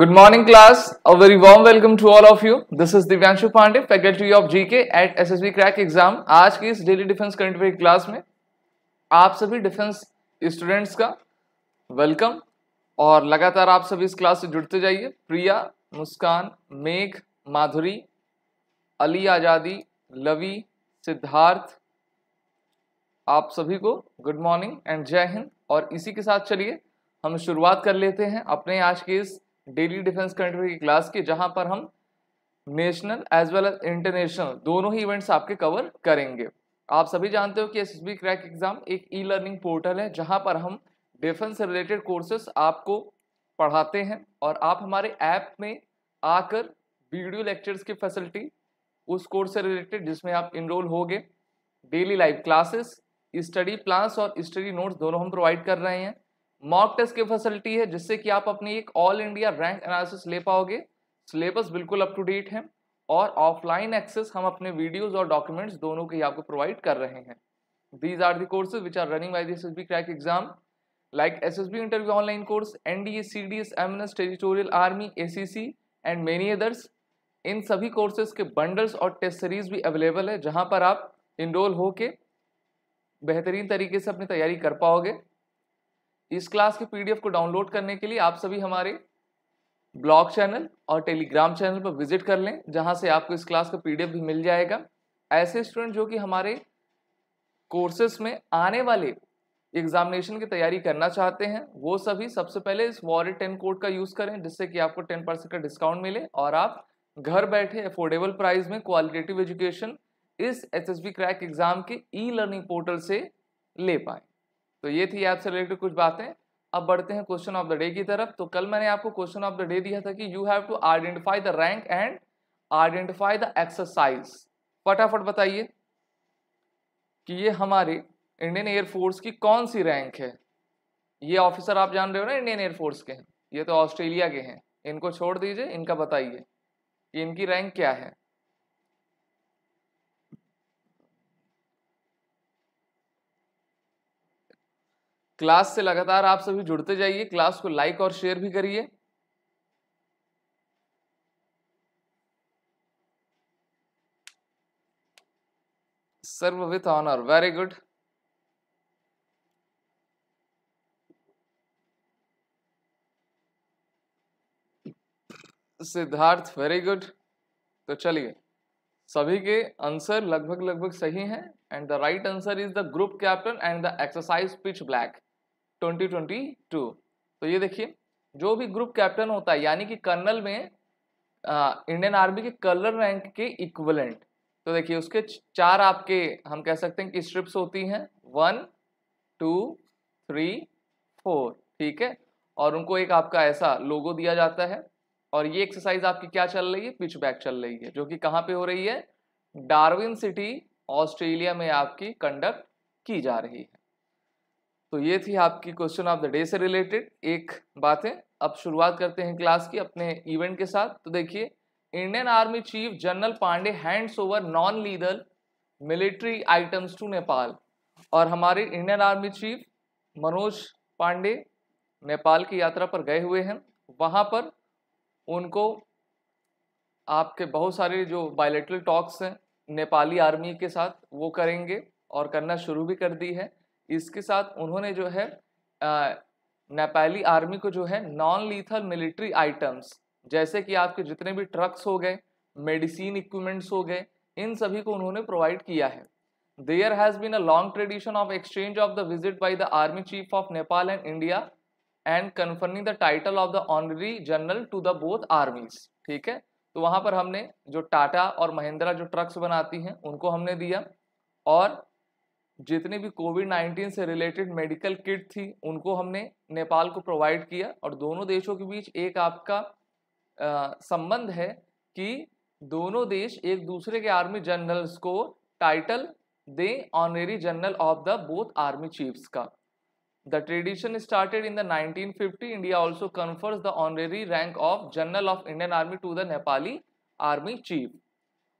Good morning class. A very warm welcome to all of you. This is Divyanshu Pandey, faculty of GK at SSB crack exam आज की इस daily defence current affair class में आप सभी defence students का welcome और लगातार आप सभी इस क्लास से जुड़ते जाइए प्रिया मुस्कान मेघ माधुरी अली आजादी लवी सिद्धार्थ आप सभी को गुड मॉर्निंग एंड जय हिंद और इसी के साथ चलिए हम शुरुआत कर लेते हैं अपने आज के इस डेली डिफेंस कंट्री की क्लास की जहां पर हम national as well as international दोनों ही इवेंट्स आपके कवर करेंगे आप सभी जानते हो कि एस क्रैक एग्जाम एक ई लर्निंग पोर्टल है जहां पर हम डिफेंस रिलेटेड कोर्सेस आपको पढ़ाते हैं और आप हमारे ऐप में आकर वीडियो लेक्चर्स की फैसिलिटी उस कोर्स से रिलेटेड जिसमें आप इनरोल हो daily live classes study plans और स्टडी नोट्स दोनों हम प्रोवाइड कर रहे हैं मॉक टेस्ट की फैसिलिटी है जिससे कि आप अपनी एक ऑल इंडिया रैंक एनालिसिस ले पाओगे सिलेबस बिल्कुल अप टू डेट है और ऑफलाइन एक्सेस हम अपने वीडियोस और डॉक्यूमेंट्स दोनों के ही आपको प्रोवाइड कर रहे हैं these are the courses which are running by the S S B crack exam like S S B interview online course N D S C D S M N S territorial army A C C and many others इन सभी courses के bundles और test series भी available है जहाँ पर आप enrol होके बेहतरीन तरीके से अपनी तैयारी कर पाओगे इस क्लास के पीडीएफ को डाउनलोड करने के लिए आप सभी हमारे ब्लॉग चैनल और टेलीग्राम चैनल पर विजिट कर लें जहां से आपको इस क्लास का पीडीएफ भी मिल जाएगा ऐसे स्टूडेंट जो कि हमारे कोर्सेस में आने वाले एग्जामिनेशन की तैयारी करना चाहते हैं वो सभी सबसे पहले इस वॉर टेन कोड का यूज़ करें जिससे कि आपको टेन परसेंट का डिस्काउंट मिले और आप घर बैठे अफोर्डेबल प्राइस में क्वालिटेटिव एजुकेशन इस S S B crack exam के ई लर्निंग पोर्टल से ले पाएँ तो ये थी ऐप से रिलेटेड कुछ बातें अब बढ़ते हैं क्वेश्चन ऑफ द डे की तरफ तो कल मैंने आपको क्वेश्चन ऑफ द डे दिया था कि you have to identify the rank and identify the exercise फटाफट बताइए कि ये हमारी इंडियन एयरफोर्स की कौन सी रैंक है ये ऑफिसर आप जान रहे हो ना इंडियन एयरफोर्स के हैं ये तो ऑस्ट्रेलिया के हैं इनको छोड़ दीजिए इनका बताइए कि इनकी रैंक क्या है क्लास से लगातार आप सभी जुड़ते जाइए क्लास को लाइक और शेयर भी करिए serve with honour very good Siddharth very good तो चलिए सभी के आंसर लगभग लगभग सही हैं and the right answer is the group captain and the exercise pitch black 2022 तो ये देखिए जो भी ग्रुप कैप्टन होता है यानी कि कर्नल में आ, इंडियन आर्मी के कलर रैंक के इक्वलेंट तो देखिए उसके चार आपके हम कह सकते हैं कि स्ट्रिप्स होती हैं वन टू थ्री फोर ठीक है और उनको एक आपका ऐसा लोगो दिया जाता है और ये एक्सरसाइज आपकी क्या चल रही है पिच बैक चल रही है जो कि कहाँ पे हो रही है डार्विन सिटी ऑस्ट्रेलिया में आपकी कंडक्ट की जा रही है तो ये थी आपकी क्वेश्चन ऑफ द डे से रिलेटेड एक बातें अब शुरुआत करते हैं क्लास की अपने इवेंट के साथ तो देखिए Indian army chief general Pande hands over non lethal military items to Nepal और हमारे Indian army chief Manoj Pande Nepal की यात्रा पर गए हुए हैं वहाँ पर उनको आपके बहुत सारे जो बायोलेट्रल टॉक्स हैं नेपाली आर्मी के साथ वो करेंगे और करना शुरू भी कर दी है इसके साथ उन्होंने जो है नेपाली आर्मी को जो है नॉन लीथल मिलिट्री आइटम्स जैसे कि आपके जितने भी ट्रक्स हो गए मेडिसिन इक्विपमेंट्स हो गए इन सभी को उन्होंने प्रोवाइड किया है there has been a long tradition of exchange of the visit by the army chief of Nepal and India and conferring the title of the honorary general to the both armies ठीक है तो वहाँ पर हमने जो टाटा और महिंद्रा जो ट्रक्स बनाती हैं उनको हमने दिया और जितनी भी कोविड 19 से रिलेटेड मेडिकल किट थी उनको हमने नेपाल को प्रोवाइड किया और दोनों देशों के बीच एक आपका संबंध है कि दोनों देश एक दूसरे के आर्मी जनरल्स को टाइटल दे honorary general of the both army chiefs का tradition started in the nineteen 1950. India also confers the honorary rank of general of Indian army to the Nepali army chief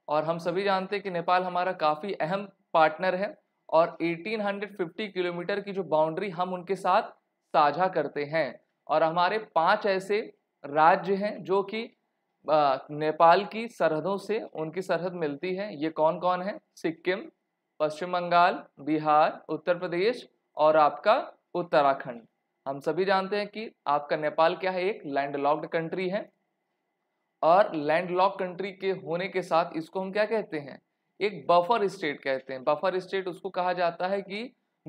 और हम सभी जानते हैं कि नेपाल हमारा काफ़ी अहम पार्टनर है और 1850 किलोमीटर की जो बाउंड्री हम उनके साथ साझा करते हैं और हमारे पांच ऐसे राज्य हैं जो कि नेपाल की सरहदों से उनकी सरहद मिलती है ये कौन कौन है सिक्किम पश्चिम बंगाल बिहार उत्तर प्रदेश और आपका उत्तराखंड हम सभी जानते हैं कि आपका नेपाल क्या है एक लैंडलॉक्ड कंट्री है और लैंडलॉक कंट्री के होने के साथ इसको हम क्या कहते हैं एक बफर स्टेट कहते हैं बफर स्टेट उसको कहा जाता है कि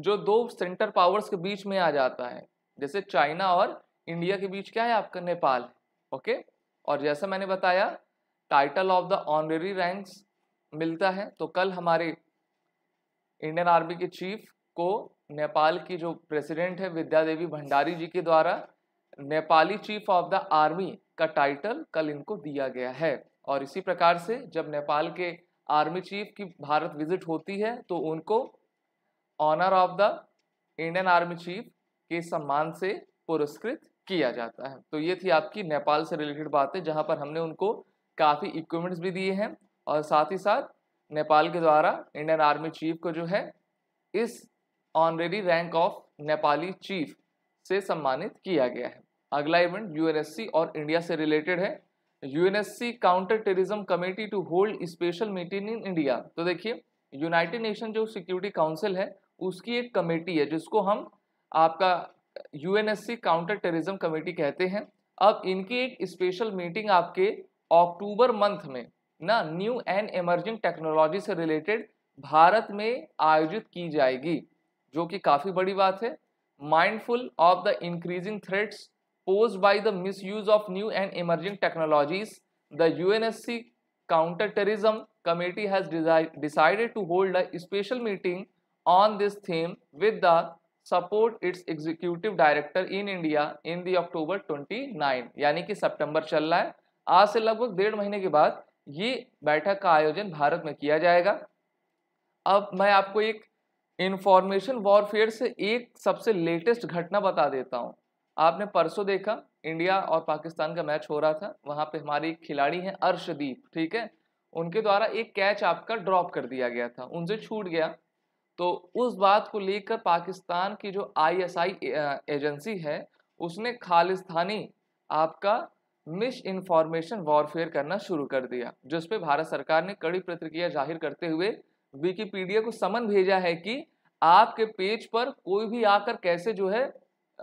जो दो सेंटर पावर्स के बीच में आ जाता है जैसे चाइना और इंडिया के बीच क्या है आपका नेपाल ओके और जैसा मैंने बताया title of the honorary ranks मिलता है तो कल हमारे इंडियन आर्मी के चीफ को नेपाल की जो प्रेसिडेंट है विद्या देवी भंडारी जी के द्वारा Nepali chief of the army का टाइटल कल इनको दिया गया है और इसी प्रकार से जब नेपाल के आर्मी चीफ की भारत विजिट होती है तो उनको honour of the Indian army chief के सम्मान से पुरस्कृत किया जाता है तो ये थी आपकी नेपाल से रिलेटेड बातें जहाँ पर हमने उनको काफ़ी इक्विपमेंट्स भी दिए हैं और साथ ही साथ नेपाल के द्वारा इंडियन आर्मी चीफ को जो है इस honorary rank of Nepali chief से सम्मानित किया गया है अगला इवेंट यूएनएससी और इंडिया से रिलेटेड है UNSC counter terrorism committee to hold special meeting in India तो देखिए यूनाइटेड नेशन जो सिक्योरिटी काउंसिल है उसकी एक कमेटी है जिसको हम आपका यूएनएससी काउंटर टेररिज्म कमेटी कहते हैं अब इनकी एक स्पेशल मीटिंग आपके अक्टूबर मंथ में ना न्यू एंड एमर्जिंग टेक्नोलॉजी से रिलेटेड भारत में आयोजित की जाएगी जो कि काफ़ी बड़ी बात है mindful of the increasing threats posed by the misuse of new and emerging technologies, the UNSC Counter-Terrorism Committee has decided to hold a special meeting on this theme with the support its executive director in India in the October 29 yani ki September chal raha hai aaj se lagbhag 1.5 mahine ke baad ye baithak ka aayojan Bharat mein kiya jayega ab main aapko ek information warfare से एक सबसे latest घटना बता देता हूँ आपने परसों देखा इंडिया और पाकिस्तान का मैच हो रहा था वहाँ पे हमारी खिलाड़ी हैं अर्शदीप ठीक है उनके द्वारा एक कैच आपका ड्रॉप कर दिया गया था उनसे छूट गया तो उस बात को लेकर पाकिस्तान की जो आईएसआई एजेंसी है उसने खालिस्तानी आपका मिस इन्फॉर्मेशन वॉरफेयर करना शुरू कर दिया जिस पे भारत सरकार ने कड़ी प्रतिक्रिया जाहिर करते हुए विकीपीडिया को समन भेजा है कि आपके पेज पर कोई भी आकर कैसे जो है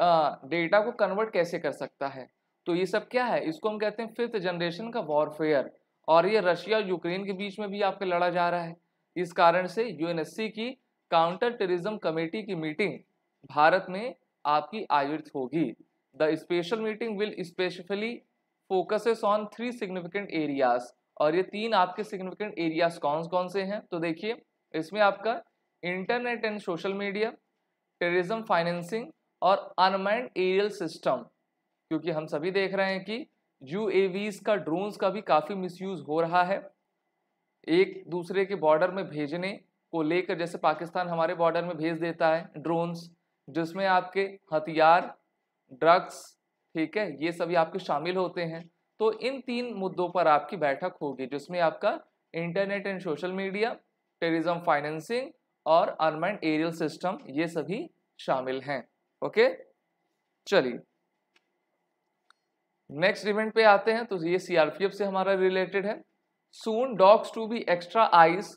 डेटा को कन्वर्ट कैसे कर सकता है तो ये सब क्या है इसको हम कहते हैं फिफ्थ जनरेशन का वॉरफेयर और ये रशिया और यूक्रेन के बीच में भी आपके लड़ा जा रहा है इस कारण से यूएनएससी की काउंटर टेररिज्म कमेटी की मीटिंग भारत में आपकी आयोजित होगी the special meeting will specially focuses on three significant areas और ये तीन आपके सिग्निफिकेंट एरियाज कौन कौन से हैं तो देखिए इसमें आपका internet and social media terrorism financing और अनमैंड एरियल सिस्टम क्योंकि हम सभी देख रहे हैं कि यू का ड्रोन्स का भी काफ़ी मिसयूज हो रहा है एक दूसरे के बॉर्डर में भेजने को लेकर जैसे पाकिस्तान हमारे बॉर्डर में भेज देता है ड्रोन्स जिसमें आपके हथियार ड्रग्स ठीक है ये सभी आपके शामिल होते हैं तो इन तीन मुद्दों पर आपकी बैठक होगी जिसमें आपका internet and social media terrorism financing और अर्मन एरियल सिस्टम ये सभी शामिल हैं ओके चलिए नेक्स्ट इवेंट पे आते हैं तो ये सीआरपीएफ से हमारा रिलेटेड है soon dogs to be extra ice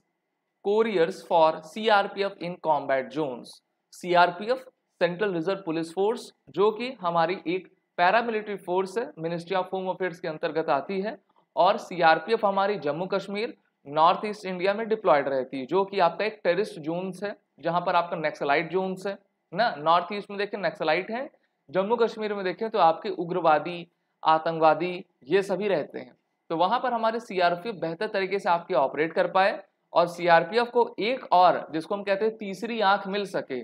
couriers for CRPF in combat zones CRPF Central Reserve Police Force जो कि हमारी एक पैरामिलिट्री फोर्स है मिनिस्ट्री ऑफ होम अफेयर्स के अंतर्गत आती है और सीआरपीएफ हमारी Jammu Kashmir north east India में डिप्लॉयड रहती है जो कि आपका एक टेरिस्ट जोन्स है जहां पर आपका नेक्सलाइट जोन्स है ना नॉर्थ ईस्ट में देखें नक्सलाइट हैं जम्मू कश्मीर में देखें तो आपके उग्रवादी आतंकवादी ये सभी रहते हैं तो वहाँ पर हमारे सी बेहतर तरीके से आपके ऑपरेट कर पाए और सी को एक और जिसको हम कहते हैं तीसरी आँख मिल सके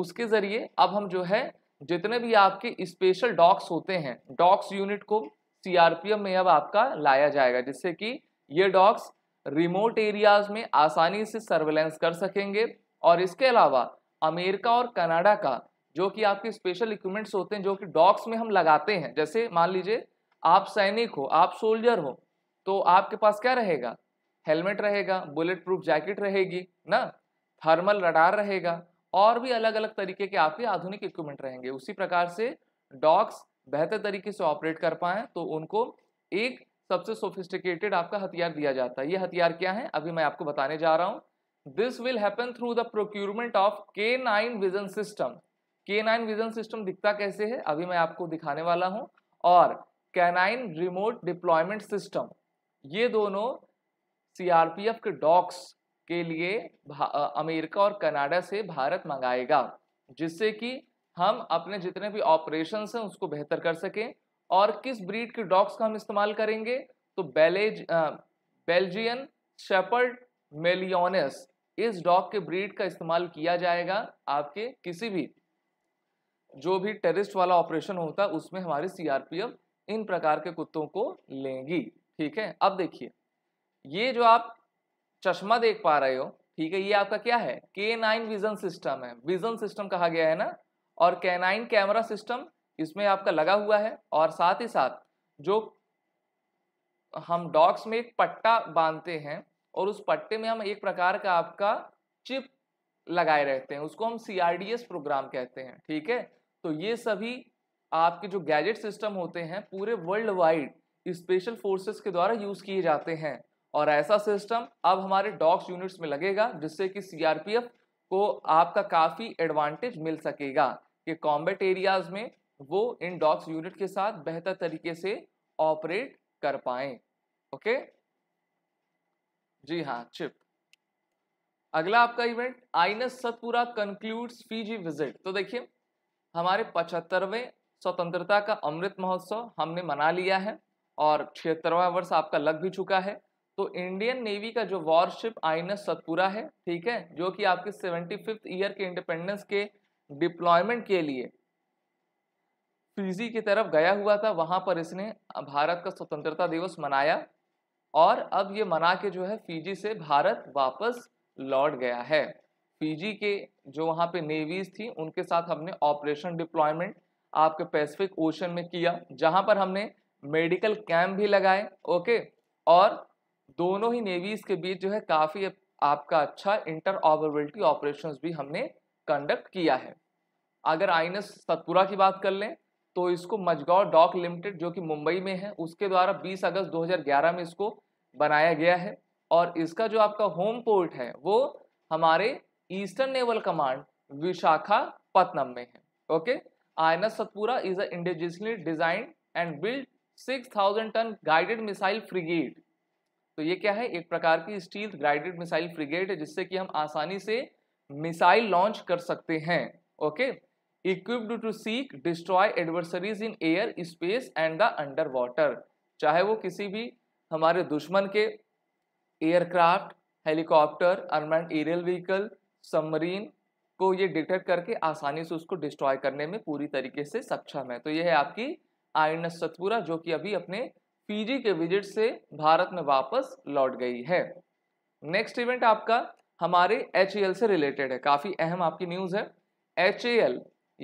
उसके ज़रिए अब हम जो है जितने भी आपके स्पेशल डॉक्स होते हैं डॉक्स यूनिट को सीआरपीएफ में अब आपका लाया जाएगा जिससे कि ये डॉक्स रिमोट एरियाज में आसानी से सर्वेलेंस कर सकेंगे और इसके अलावा अमेरिका और कनाडा का जो कि आपके स्पेशल इक्विपमेंट्स होते हैं जो कि डॉक्स में हम लगाते हैं जैसे मान लीजिए आप सैनिक हो आप सोल्जर हो तो आपके पास क्या रहेगा हेलमेट रहेगा बुलेट प्रूफ जैकेट रहेगी ना थर्मल रडार रहेगा और भी अलग अलग तरीके के आपके आधुनिक इक्विपमेंट रहेंगे उसी प्रकार से डॉग्स बेहतर तरीके से ऑपरेट कर पाए तो उनको एक सबसे सोफिस्टिकेटेड आपका हथियार दिया जाता है ये हथियार क्या है अभी मैं आपको बताने जा रहा हूँ this will happen through the procurement of K nine vision system K nine vision system दिखता कैसे है अभी मैं आपको दिखाने वाला हूं और कैनाइन रिमोट डिप्लॉयमेंट सिस्टम ये दोनों सी के डॉग्स के लिए अमेरिका और कनाडा से भारत मंगाएगा जिससे कि हम अपने जितने भी ऑपरेशन हैं उसको बेहतर कर सकें और किस ब्रीड के डॉग्स का हम इस्तेमाल करेंगे तो बेलेज बेल्जियन शेपर्ड मेलियोनस इस डॉग के ब्रीड का इस्तेमाल किया जाएगा आपके किसी भी जो भी टेरिस्ट वाला ऑपरेशन होता है उसमें हमारी सीआरपीएफ इन प्रकार के कुत्तों को लेंगी ठीक है अब देखिए ये जो आप चश्मा देख पा रहे हो ठीक है ये आपका क्या है के नाइन विजन सिस्टम है विजन सिस्टम कहा गया है ना और नाइन कैमरा सिस्टम इसमें आपका लगा हुआ है और साथ ही साथ जो हम डॉग्स में एक पट्टा बांधते हैं और उस पट्टे में हम एक प्रकार का आपका चिप लगाए रहते हैं उसको हम सी प्रोग्राम कहते हैं ठीक है तो ये सभी आपके जो गैजेट सिस्टम होते हैं पूरे वर्ल्ड वाइड स्पेशल फोर्सेस के द्वारा यूज़ किए जाते हैं और ऐसा सिस्टम अब हमारे डॉक्स यूनिट्स में लगेगा जिससे कि सीआरपीएफ को आपका काफ़ी एडवांटेज मिल सकेगा कि कॉम्बेट एरियाज में वो इन डॉक्स यूनिट के साथ बेहतर तरीके से ऑपरेट कर पाएँ ओके जी हाँ चिप अगला आपका event INS Satpura conclude Fiji visit तो देखिए हमारे पचहत्तरवें स्वतंत्रता का अमृत महोत्सव हमने मना लिया है और छिहत्तरवा वर्ष आपका लग भी चुका है तो इंडियन नेवी का जो वॉरशिप एस सतपुरा है ठीक है जो कि आपके सेवेंटी फिफ्थ ईयर के इंडिपेंडेंस के डिप्लॉयमेंट के लिए फीजी की तरफ गया हुआ था वहां पर इसने भारत का स्वतंत्रता दिवस मनाया और अब ये मना के जो है फीजी से भारत वापस लौट गया है फीजी के जो वहाँ पे नेवीज थी उनके साथ हमने ऑपरेशन डिप्लॉयमेंट आपके पैसिफिक ओशन में किया जहाँ पर हमने मेडिकल कैंप भी लगाए ओके और दोनों ही नेवीज के बीच जो है काफ़ी आपका अच्छा इंटर ऑबरबिलिटी ऑपरेशन भी हमने कंडक्ट किया है अगर आई एन सतपुरा की बात कर लें तो इसको मजगांव डॉक लिमिटेड जो कि मुंबई में है उसके द्वारा 20 अगस्त 2011 में इसको बनाया गया है और इसका जो आपका होम पोर्ट है वो हमारे ईस्टर्न नेवल कमांड विशाखापत्नम में है okay I N S Satpura is a design and build 6000 tonne guided missile frigate तो ये क्या है एक प्रकार की स्टील गाइडेड मिसाइल फ्रिगेट है जिससे कि हम आसानी से मिसाइल लॉन्च कर सकते हैं okay equipped to seek destroy adversaries in air space and the under water चाहे वो किसी भी हमारे दुश्मन के aircraft helicopter unmanned aerial vehicle submarine को ये डिटेक्ट करके आसानी से उसको डिस्ट्रॉय करने में पूरी तरीके से सक्षम है तो ये है आपकी आई एन सतपुरा जो कि अभी अपने पीजी के विजिट से भारत में वापस लौट गई है नेक्स्ट इवेंट आपका हमारे एच से रिलेटेड है काफ़ी अहम आपकी न्यूज़ है एच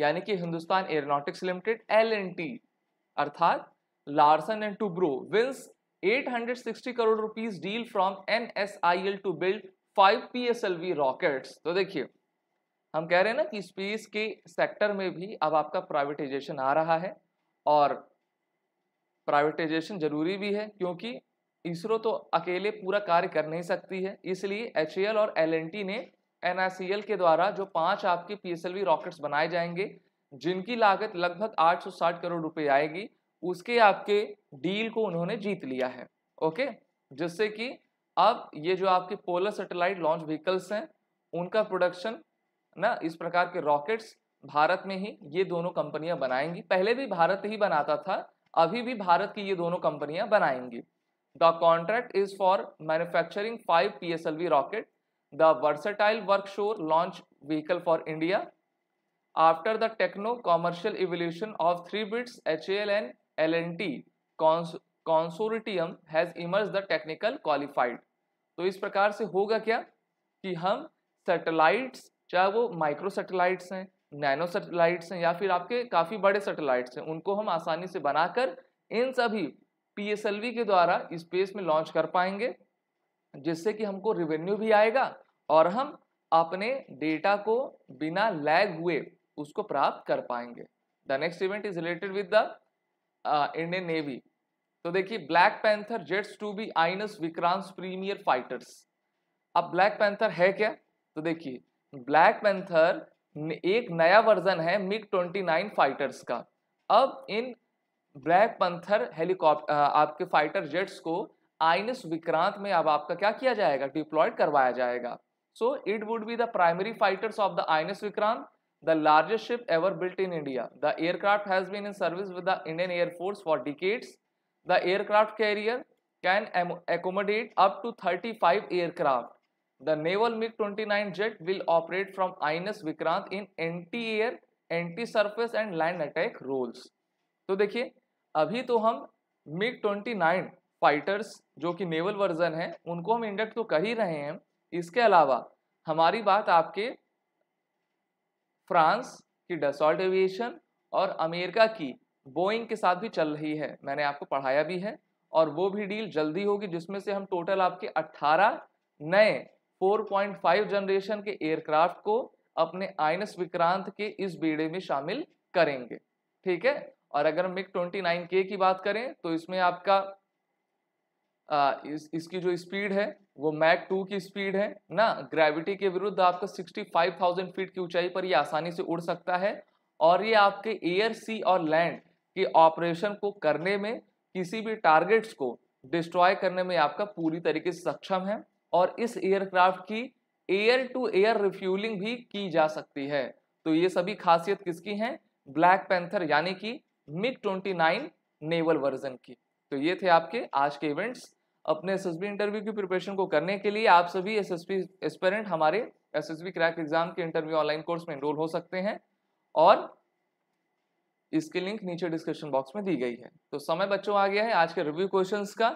यानी कि हिंदुस्तान एयरोनॉटिक्स लिमिटेड एल अर्थात Larsen and Toubro wins 860 crore rupees deal from NSIL to build L PSLV rockets तो देखिए हम कह रहे हैं ना कि स्पेस के सेक्टर में भी अब आपका प्राइवेटाइजेशन आ रहा है और प्राइवेटाइजेशन जरूरी भी है क्योंकि इसरो तो अकेले पूरा कार्य कर नहीं सकती है इसलिए एच और एल ने एन के द्वारा जो पांच आपके पी रॉकेट्स बनाए जाएंगे जिनकी लागत लगभग 860 करोड़ रुपए आएगी उसके आपके डील को उन्होंने जीत लिया है ओके जिससे कि अब ये जो आपके पोलर सेटेलाइट लॉन्च व्हीकल्स हैं उनका प्रोडक्शन ना इस प्रकार के रॉकेट्स भारत में ही ये दोनों कंपनियां बनाएंगी पहले भी भारत ही बनाता था अभी भी भारत की ये दोनों कंपनियां बनाएंगी the contract is for manufacturing five P S L V rocket the versatile workhorse launch vehicle for India after the techno commercial evolution of three bits H L and L and T consortium has emerge the technical qualified तो इस प्रकार से होगा क्या कि हम satellites चाहे वो माइक्रो सेटेलाइट्स हैं नैनो सेटेलाइट्स हैं या फिर आपके काफ़ी बड़े सेटेलाइट्स हैं उनको हम आसानी से बनाकर इन सभी पी के द्वारा स्पेस में लॉन्च कर पाएंगे जिससे कि हमको रिवेन्यू भी आएगा और हम अपने डेटा को बिना लैग हुए उसको प्राप्त कर पाएंगे the next event is related with the Indian Navy तो देखिए black panther jets to be INS Vikrant premier fighters अब ब्लैक पैंथर है क्या तो देखिए ब्लैक पैंथर एक नया वर्जन है मिग 29 फाइटर्स का अब इन ब्लैक पैंथर हेलीकॉप्टर आपके फाइटर जेट्स को आइनस विक्रांत में अब आपका क्या किया जाएगा डिप्लॉयड करवाया जाएगा so it would be the primary fighters of the INS Vikrant the largest ship ever built in India. The aircraft has been in service with the Indian Air Force for decades. The aircraft carrier can accommodate up to 35 aircraft. The naval MiG-29 jet will operate from INS Vikrant in anti-air, anti-surface and land attack roles. to dekhiye abhi to hum mig 29 fighters जो कि naval version है उनको हम induct तो कर ही रहे हैं इसके अलावा हमारी बात आपके फ्रांस की डसॉल्ट एविएशन और अमेरिका की बोइंग के साथ भी चल रही है मैंने आपको पढ़ाया भी है और वो भी डील जल्दी होगी जिसमें से हम टोटल आपके 18 नए 4.5 जनरेशन के एयरक्राफ्ट को अपने आइनस विक्रांत के इस बेड़े में शामिल करेंगे ठीक है और अगर हम मिक ट्वेंटी के की बात करें तो इसमें आपका आ, इस, इसकी जो स्पीड है वो मैक टू की स्पीड है ना ग्रेविटी के विरुद्ध आपका 65,000 फीट की ऊंचाई पर ये आसानी से उड़ सकता है और ये आपके एयर सी और लैंड के ऑपरेशन को करने में किसी भी टारगेट्स को डिस्ट्रॉय करने में आपका पूरी तरीके से सक्षम है और इस एयरक्राफ्ट की एयर टू एयर रिफ्यूलिंग भी की जा सकती है तो ये सभी खासियत किसकी हैं ब्लैक पैंथर यानी कि मिग 29 नेवल वर्जन की तो ये थे आपके आज के इवेंट्स अपने एस इंटरव्यू की प्रिपरेशन को करने के लिए आप सभी एस एस्पेरेंट हमारे एस एस क्रैक एग्जाम के इंटरव्यू ऑनलाइन कोर्स में इनरोल हो सकते हैं और इसके लिंक नीचे डिस्क्रिप्शन बॉक्स में दी गई है तो समय बच्चों आ गया है आज के रिव्यू क्वेश्चंस का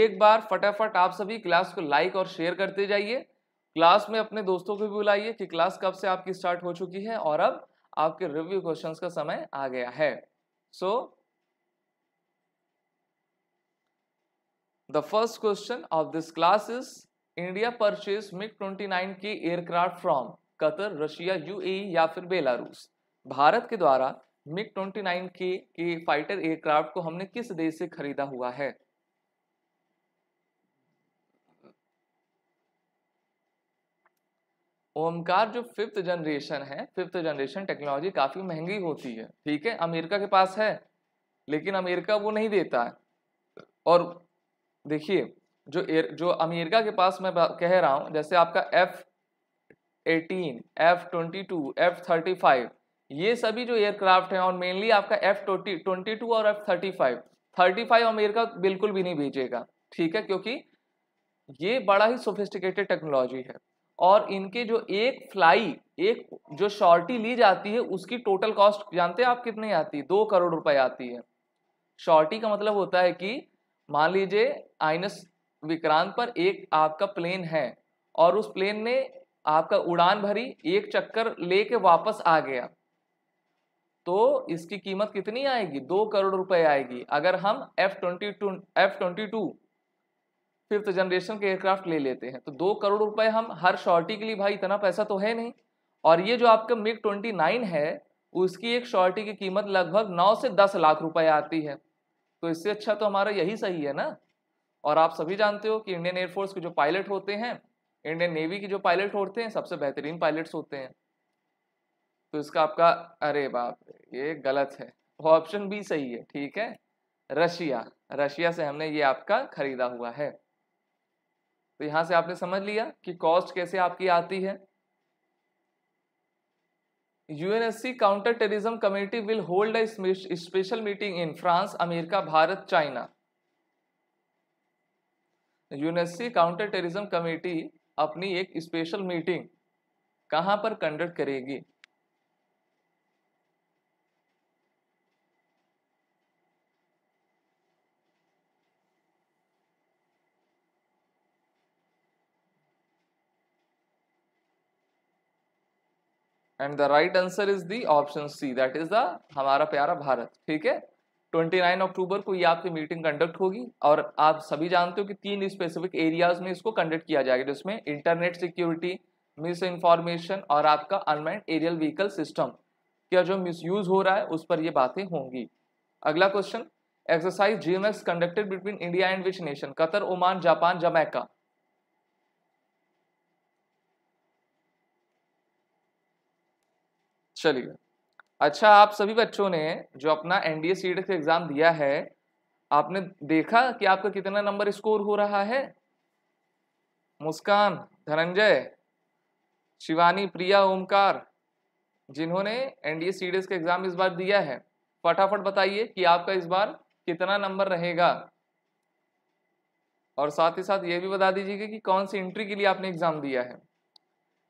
एक बार फटाफट आप सभी क्लास को लाइक और शेयर करते जाइए क्लास में अपने दोस्तों को भी बुलाइए कि क्लास कब से आपकी स्टार्ट हो चुकी है और अब आपके रिव्यू क्वेश्चंस का समय आ गया है so so, first question of this class is India India purchased twenty 29 K aircraft from Qatar Russia UAE या फिर बेलारूस भारत के द्वारा मिग 29 के के फाइटर एयरक्राफ्ट को हमने किस देश से खरीदा हुआ है ओमकार जो फिफ्थ जनरेशन है फिफ्थ जनरेशन टेक्नोलॉजी काफी महंगी होती है ठीक है अमेरिका के पास है लेकिन अमेरिका वो नहीं देता है और देखिए जो एर, जो अमेरिका के पास मैं कह रहा हूँ जैसे आपका F eighteen F twenty two F thirty five ये सभी जो एयरक्राफ्ट हैं और मेनली आपका एफ ट्वेंटी ट्वेंटी टू और F thirty five thirty five America बिल्कुल भी नहीं भेजेगा ठीक है क्योंकि ये बड़ा ही सोफिस्टिकेटेड टेक्नोलॉजी है और इनके जो एक फ्लाई एक जो शॉर्टी ली जाती है उसकी टोटल कॉस्ट जानते हैं आप कितनी आती है दो करोड़ रुपए आती है शॉर्टी का मतलब होता है कि मान लीजिए आइनस विक्रांत पर एक आपका प्लेन है और उस प्लेन ने आपका उड़ान भरी एक चक्कर लेके वापस आ गया तो इसकी कीमत कितनी आएगी दो करोड़ रुपए आएगी अगर हम F twenty two F twenty two fifth generation के एयरक्राफ्ट ले लेते हैं तो दो करोड़ रुपए हम हर शॉर्टी के लिए भाई इतना पैसा तो है नहीं और ये जो आपका मिग ट्वेंटी नाइन है उसकी एक शॉर्टी की कीमत लगभग नौ से दस लाख रुपए आती है तो इससे अच्छा तो हमारा यही सही है ना और आप सभी जानते हो कि इंडियन एयरफोर्स के जो पायलट होते हैं इंडियन नेवी के जो पायलट होते हैं सबसे बेहतरीन पायलट्स होते हैं तो इसका आपका अरे बाप ये गलत है ऑप्शन बी सही है ठीक है रशिया रशिया से हमने ये आपका खरीदा हुआ है तो यहाँ से आपने समझ लिया कि कॉस्ट कैसे आपकी आती है UNSC counter terrorism committee will hold special meeting in France America Bharat China UNSC counter terrorism committee अपनी एक स्पेशल मीटिंग कहां पर कंडक्ट करेगी and the right answer is the option C that is the हमारा प्यारा भारत ठीक है 29 अक्टूबर को ये आपकी मीटिंग कंडक्ट होगी और आप सभी जानते हो कि तीन स्पेसिफिक एरियाज में इसको कंडक्ट किया जाएगा जिसमें इंटरनेट सिक्योरिटी मिस इन्फॉर्मेशन और आपका अनमैंड एरियल व्हीकल सिस्टम क्या जो मिसयूज हो रहा है उस पर ये बातें होंगी अगला question exercise JIMEX conducted between India and which nation Qatar Oman Japan Jamaica चलिए अच्छा आप सभी बच्चों ने जो अपना एनडीए सीट का एग्जाम दिया है आपने देखा कि आपका कितना नंबर स्कोर हो रहा है मुस्कान धनंजय शिवानी प्रिया ओमकार जिन्होंने एनडीए सीडीएस e का एग्जाम इस बार दिया है फटाफट बताइए कि आपका इस बार कितना नंबर रहेगा और साथ ही साथ ये भी बता दीजिएगा कि कौन सी एंट्री के लिए आपने एग्जाम दिया है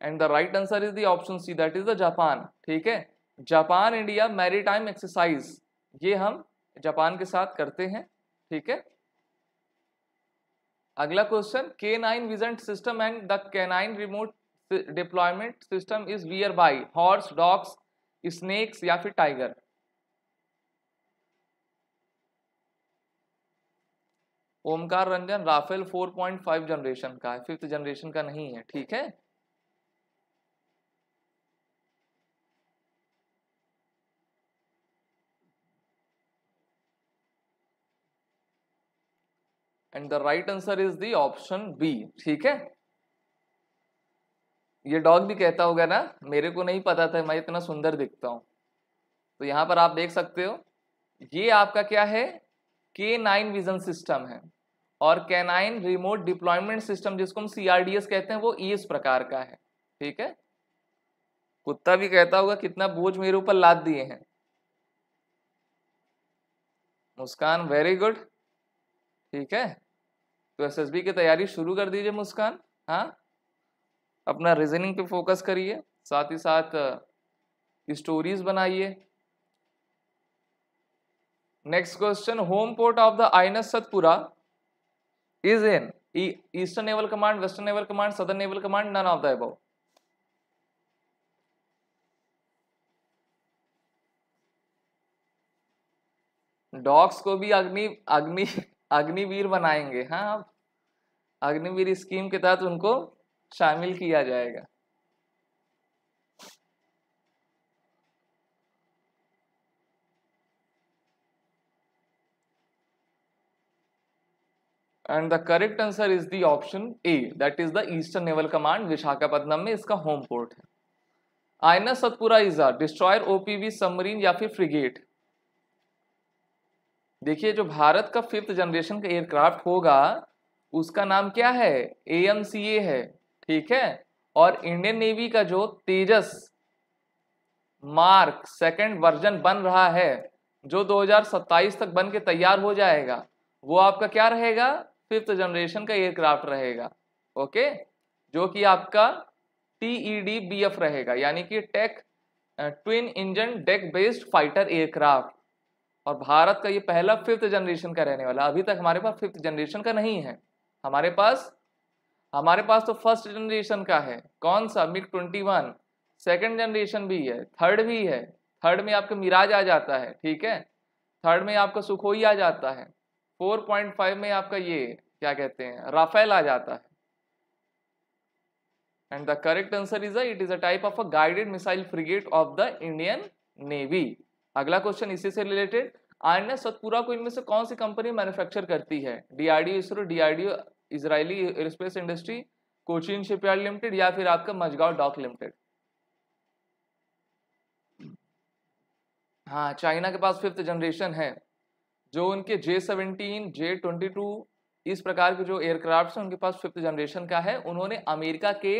and the right answer is the option C that is the Japan ठीक है जापान इंडिया मैरीटाइम एक्सरसाइज ये हम जापान के साथ करते हैं ठीक है अगला question K nine vision system and the nine remote deployment system is wear by horse dogs snakes या फिर tiger Omkar Ranjan Rafale 4.5 generation का है फिफ्थ जनरेशन का नहीं है ठीक है and the right answer is the option B ठीक है ये डॉग भी कहता होगा ना मेरे को नहीं पता था मैं इतना सुंदर दिखता हूं तो यहां पर आप देख सकते हो ये आपका क्या है के नाइन विजन सिस्टम है और कैनाइन रिमोट डिप्लॉयमेंट सिस्टम जिसको हम सीआरडीएस कहते हैं वो इस e प्रकार का है ठीक है कुत्ता भी कहता होगा कितना बोझ मेरे ऊपर लाद दिए हैं मुस्कान वेरी गुड ठीक है तो एसएसबी की तैयारी शुरू कर दीजिए मुस्कान हाँ अपना रीजनिंग पे फोकस करिए साथ ही साथ स्टोरीज बनाइए next question home port of the INS Satpura is in eastern naval command western naval command southern naval command none of the above docks को भी अग्नि अग्नि अग्निवीर बनाएंगे हाँ अब अग्निवीर स्कीम के तहत उनको शामिल किया जाएगा and the correct answer is the option A that is the eastern naval command Visakhapatnam में इसका होम पोर्ट है INS Satpura is a destroyer OPV submarine या फिर फ्रिगेट देखिए जो भारत का फिफ्थ जनरेशन का एयरक्राफ्ट होगा उसका नाम क्या है ए है ठीक है और इंडियन नेवी का जो तेजस मार्क सेकंड वर्जन बन रहा है जो 2027 तक बन के तैयार हो जाएगा वो आपका क्या रहेगा फिफ्थ जनरेशन का एयरक्राफ्ट रहेगा ओके जो कि आपका T E D B F रहेगा यानी कि tech twin engine deck based fighter aircraft और भारत का ये पहला फिफ्थ जनरेशन का रहने वाला अभी तक हमारे पास फिफ्थ जनरेशन का नहीं है हमारे पास हमारे पास तो फर्स्ट जनरेशन का है कौन सा MiG twenty one second generation भी है थर्ड भी है थर्ड में आपका मिराज आ जाता है ठीक है थर्ड में आपका सुखोई आ जाता है 4.5 में आपका ये क्या कहते हैं राफेल आ जाता है and the correct answer is it is a type of a guided missile frigate of the Indian Navy अगला क्वेश्चन इसी से रिलेटेड एन सतपुरा को इनमें से कौन सी कंपनी मैन्युफैक्चर करती है DRDO ISRO DRDO Israeli Aerospace Industry Cochin Shipyard Limited या फिर आपका मजगांव डॉक लिमिटेड हाँ चाइना के पास फिफ्थ जनरेशन है जो उनके J seventeen J twenty two इस प्रकार के जो एयरक्राफ्ट उनके पास फिफ्थ जनरेशन का है उन्होंने अमेरिका के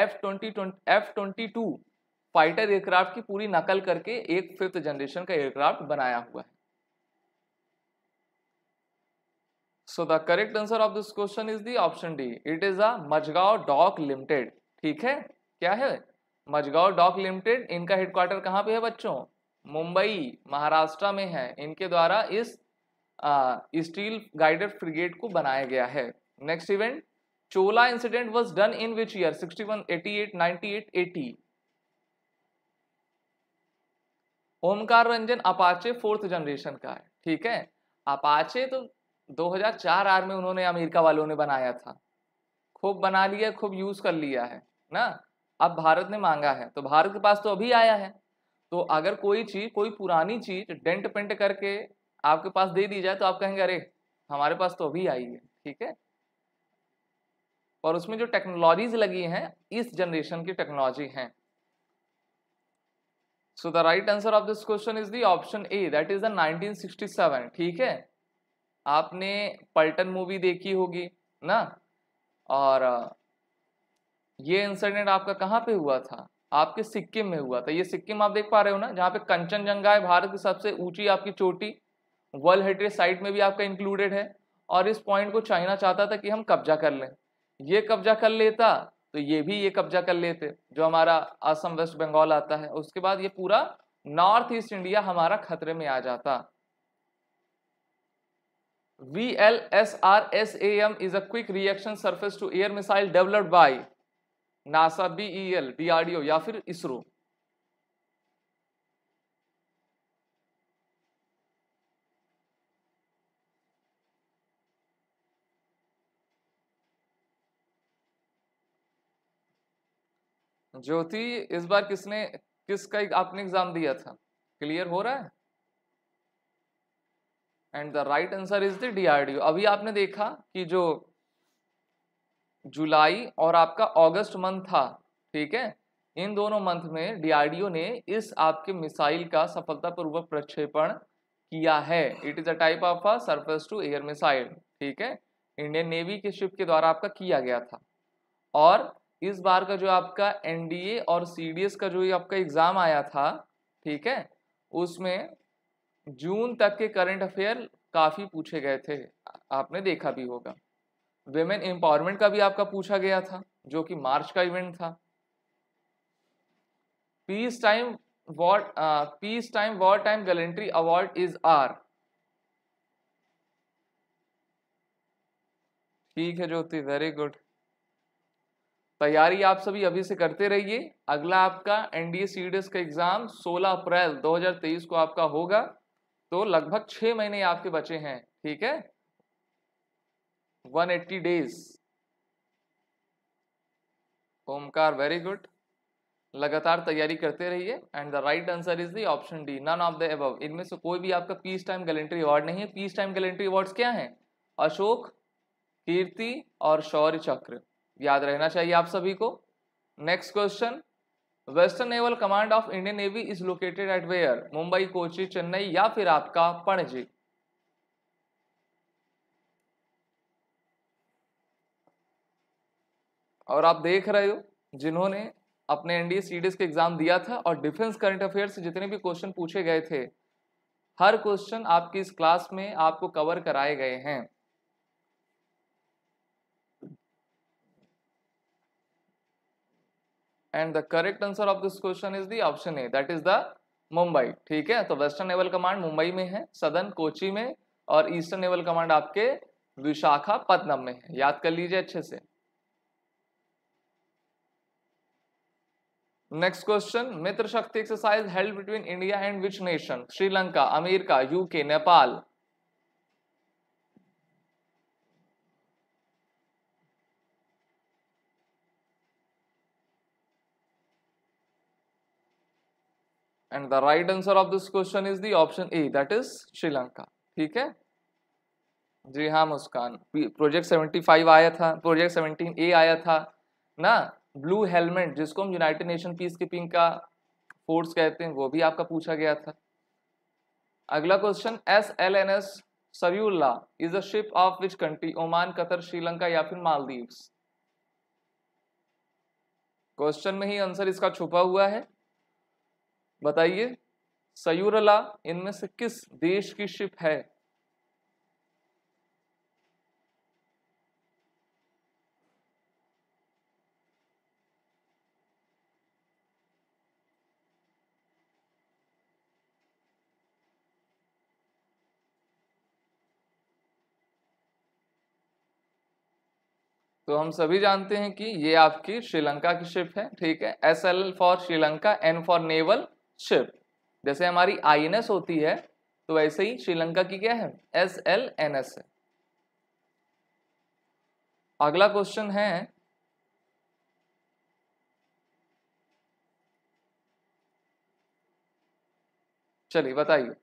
F twenty F twenty two fighter aircraft की पूरी नकल करके एक फिफ्थ जनरेशन का एयरक्राफ्ट बनाया हुआ है so the correct answer of this question is the option D it is a Mazagon Dock Limited ठीक है क्या है मजगांव डॉक लिमिटेड इनका हेडक्वार्टर कहाँ पे है बच्चों मुंबई महाराष्ट्र में है इनके द्वारा इस स्टील गाइडेड फ्रिगेट को बनाया गया है next event Chola incident was done in which year sixty one eighty eight ninety eight eighty Omkar Ranjan Apache fourth generation का है ठीक है अपाचे तो 2004 आर में उन्होंने अमेरिका वालों ने बनाया था खूब बना लिया खूब यूज कर लिया है ना अब भारत ने मांगा है तो भारत के पास तो अभी आया है तो अगर कोई चीज कोई पुरानी चीज डेंट पेंट करके आपके पास दे दी जाए तो आप कहेंगे अरे हमारे पास तो अभी आई है ठीक है और उसमें जो टेक्नोलॉजीज लगी हैं इस जनरेशन की टेक्नोलॉजी हैं so the right answer of this question is the option A that is the 1967 ठीक है आपने पल्टन मूवी देखी होगी ना और ये इंसिडेंट आपका कहाँ पे हुआ था आपके सिक्किम में हुआ था ये सिक्किम आप देख पा रहे हो ना जहाँ पे कंचनजंगा है भारत की सबसे ऊंची आपकी चोटी वर्ल्ड हेरिटेज साइट में भी आपका इंक्लूडेड है और इस पॉइंट को चाइना चाहता था कि हम कब्जा कर लें ये कब्जा कर लेता तो ये भी ये कब्जा कर लेते जो हमारा असम वेस्ट बंगाल आता है उसके बाद ये पूरा नॉर्थ ईस्ट इंडिया हमारा खतरे में आ जाता V L S R S A M is a quick reaction surface to air missile developed by NASA B E L D R D O या फिर इसरो ज्योति इस बार किसने किसका आपने एग्जाम दिया था क्लियर हो रहा है and the right answer is the DRDO अभी आपने देखा कि जो जुलाई और आपका अगस्त मंथ था ठीक है इन दोनों मंथ में डीआरडीओ ने इस आपके मिसाइल का सफलतापूर्वक प्रक्षेपण किया है it is a type of a surface to air missile ठीक है इंडियन नेवी के शिप के द्वारा आपका किया गया था और इस बार का जो आपका एनडीए और सीडीएस का जो ये आपका एग्ज़ाम आया था ठीक है उसमें जून तक के करंट अफेयर काफ़ी पूछे गए थे आपने देखा भी होगा वेमेन एम्पावरमेंट का भी आपका पूछा गया था जो कि मार्च का इवेंट था peace time war peace time war time gallantry award is are ठीक है ज्योति वेरी गुड तैयारी आप सभी अभी से करते रहिए अगला आपका एनडीए सीडीएस का एग्जाम 16 अप्रैल 2023 को आपका होगा तो लगभग छह महीने आपके बचे हैं ठीक है 180 डेज ओमकार वेरी गुड लगातार तैयारी करते रहिए and the right answer is the option D none of the above इनमें से कोई भी आपका पीस टाइम गैलेंट्री अवार्ड नहीं है पीस टाइम गैलेंट्री अवार्ड क्या है अशोक कीर्ति और शौर्य चक्र याद रहना चाहिए आप सभी को next question western naval command of Indian Navy is located at where Mumbai Kochi Chennai या फिर आपका पणजी और आप देख रहे हो जिन्होंने अपने एनडीए सीडीएस के एग्जाम दिया था और डिफेंस करंट अफेयर से जितने भी क्वेश्चन पूछे गए थे हर क्वेश्चन आपकी इस क्लास में आपको कवर कराए गए हैं and the correct answer of this question is the option A that is the Mumbai ठीक है तो वेस्टर्न नेवल कमांड मुंबई में है सदन कोची में और ईस्टर्न नेवल कमांड आपके विशाखापत्नम में है याद कर लीजिए अच्छे से next question Mitra Shakti exercise held between India and which nation Sri Lanka America UK Nepal and the right answer of this question is the option A that is Sri Lanka ठीक है जी हाँ मुस्कान प्रोजेक्ट सेवेंटी फाइव आया था प्रोजेक्ट सेवनटीन ए आया था ना ब्लू हेलमेट जिसको हम यूनाइटेड नेशन पीस कीपिंग का फोर्स कहते हैं वो भी आपका पूछा गया था अगला question S L N S Sayurala is a ship of which country Oman Qatar Sri Lanka या फिर मालदीव्स क्वेश्चन में ही आंसर इसका छुपा हुआ है बताइए सयूरला इनमें से किस देश की शिप है तो हम सभी जानते हैं कि ये आपकी श्रीलंका की शिप है ठीक है S L for Sri Lanka N for naval ship जैसे हमारी आई एन एस होती है तो वैसे ही श्रीलंका की क्या है एस एल एन एस है अगला क्वेश्चन है चलिए बताइए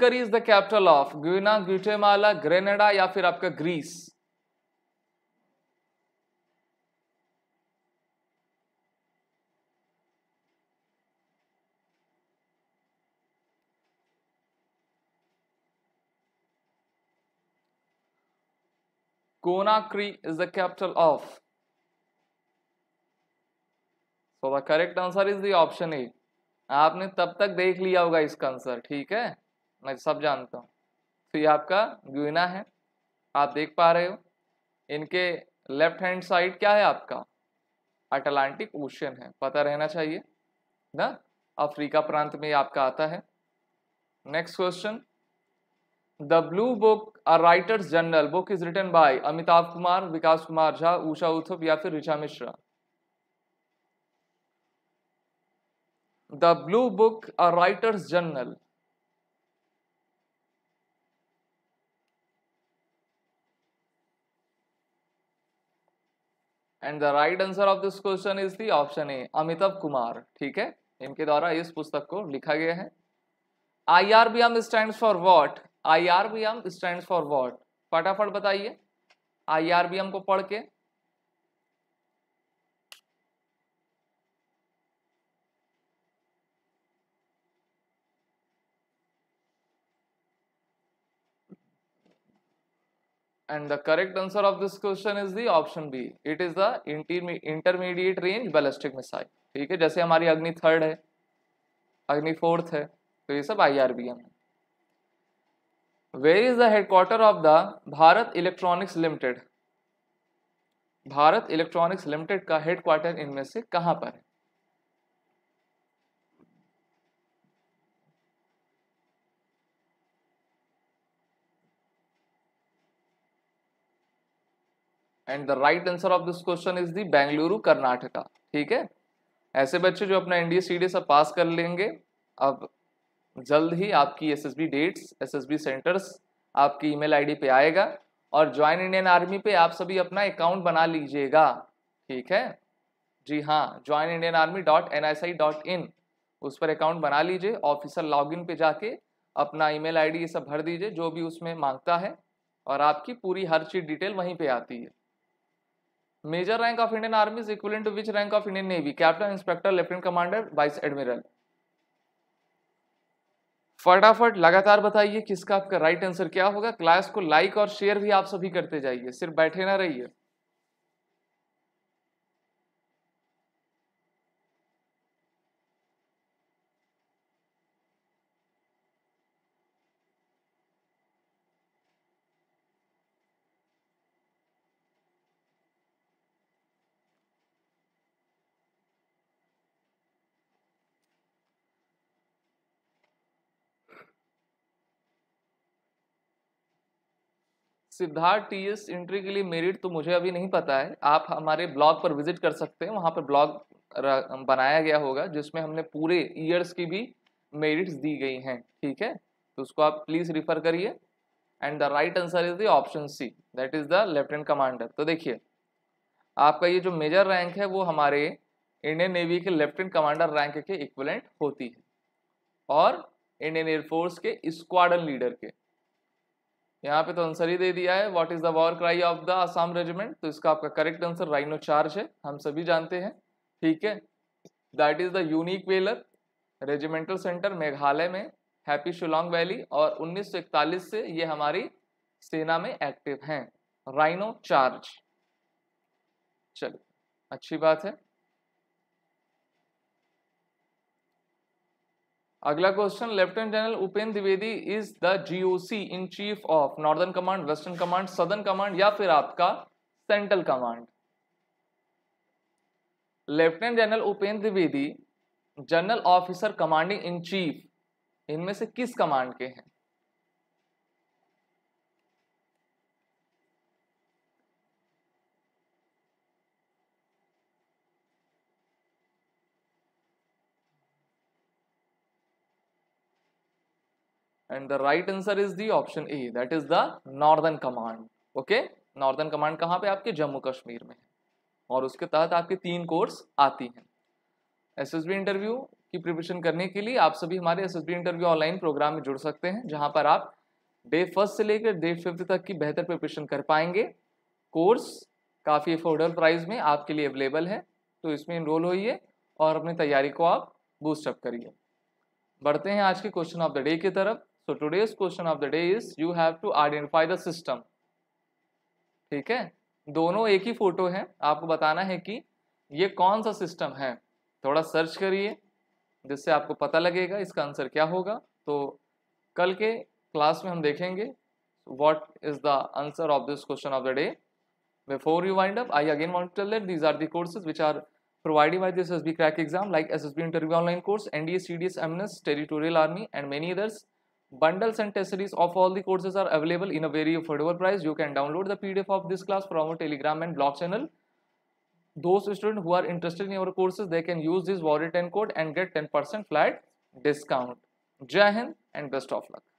करी is the capital of Guinea Guatemala Grenada या फिर आपका Greece Conakry is the capital of. So the correct answer is the option A. आपने तब तक देख लिया होगा इसका आंसर ठीक है मैं सब जानता हूँ तो ये आपका गुना है आप देख पा रहे हो इनके लेफ्ट हैंड साइड क्या है आपका अटलांटिक ओशन है पता रहना चाहिए ना अफ्रीका प्रांत में आपका आता है next question the blue book a writer's journal book is written by Amitabh Kumar Vikas Kumar Jha Usha Uthup या फिर Richa Mishra the blue book a writer's journal and the right answer of this question is the option A Amitabh Kumar ठीक है इनके द्वारा इस पुस्तक को लिखा गया है I R B M stand for what I R B M stand for what फटाफट बताइए आई आर बी एम को पढ़ के and the correct answer of this question is the option B it is the intermediate range ballistic missile ठीक है जैसे हमारी अग्नि थर्ड है अग्नि फोर्थ है तो ये सब आई आर बी एम है where the the headquarter of the Bharat Electronics Limited Bharat Electronics Limited का हेडक्वार्टर इनमें से कहां पर है and the right answer of this question is the Bengaluru Karnataka ठीक है ऐसे बच्चे जो अपना एनडीए सीडीए सब पास कर लेंगे अब जल्द ही आपकी एसएसबी डेट्स एसएसबी सेंटर्स आपकी ईमेल आईडी पे आएगा और ज्वाइन इंडियन आर्मी पे आप सभी अपना अकाउंट बना लीजिएगा ठीक है जी हाँ join Indian army dot N I C dot in उस पर अकाउंट बना लीजिए ऑफिसर लॉगिन पे जाके अपना ईमेल आईडी ये सब भर दीजिए जो भी उसमें मांगता है और आपकी पूरी हर चीज डिटेल वहीं पे आती है major rank of Indian army is equivalent to which rank of Indian navy captain inspector lieutenant commander vice admiral फटाफट लगातार बताइए किसका आपका राइट आंसर क्या होगा क्लास को लाइक और शेयर भी आप सभी करते जाइए सिर्फ बैठे ना रहिए सिद्धार्थ टी एस इंट्री के लिए मेरिट तो मुझे अभी नहीं पता है आप हमारे ब्लॉग पर विजिट कर सकते हैं वहाँ पर ब्लॉग बनाया गया होगा जिसमें हमने पूरे ईयर्स की भी मेरिट्स दी गई हैं ठीक है तो उसको आप प्लीज़ रिफर करिए and the right answer is the option C that is the lieutenant commander तो देखिए आपका ये जो मेजर रैंक है वो हमारे इंडियन नेवी के लेफ्टिनेंट कमांडर रैंक के इक्वलेंट होती है और इंडियन एयरफोर्स के स्क्वाडन लीडर के यहाँ पे तो आंसर ही दे दिया है what is the war cry of the Assam regiment तो इसका आपका करेक्ट आंसर राइनो चार्ज है हम सभी जानते हैं ठीक है that is the unique valour regimental centre Meghalaya में हैप्पी शिलोंग वैली और 1941 से ये हमारी सेना में एक्टिव हैं राइनो चार्ज चलो अच्छी बात है अगला question lieutenant general Upendra Dwivedi is the GOC in chief of northern command western command southern command या फिर आपका central command lieutenant general Upendra Dwivedi general officer commanding in chief इनमें से किस कमांड के हैं and the right answer is the option A that is the northern command okay northern command कहाँ पे आपके जम्मू कश्मीर में है और उसके तहत आपके तीन कोर्स आती हैं एस एस बी इंटरव्यू की प्रिपरेशन करने के लिए आप सभी हमारे S S B interview online programme में जुड़ सकते हैं जहाँ पर आप डे फर्स्ट से लेकर डे फिफ्थ तक की बेहतर प्रिपरेशन कर पाएंगे कोर्स काफ़ी अफोर्डेबल प्राइस में आपके लिए अवेलेबल है तो इसमें इनरोल होइए और अपनी तैयारी को आप बूस्टअप करिए बढ़ते हैं आज के क्वेश्चन ऑफ द डे की तरफ so today's question of the day is you have to identify the system ठीक है दोनों एक ही फोटो है आपको बताना है कि ये कौन सा सिस्टम है थोड़ा सर्च करिए जिससे आपको पता लगेगा इसका आंसर क्या होगा तो कल के क्लास में हम देखेंगे what is the answer of this question of the day before you wind up I again want tell that these are the courses which are provided by this S B crack exam like S S B interview online course NDA C D S M S territorial army and many others Bundles and test series of all the courses are available in a very affordable price. You can download the PDF of this class from our Telegram and blog channel. Those students who are interested in our courses, they can use this Warrior 10 code and get 10% flat discount. Jai Hind and best of luck.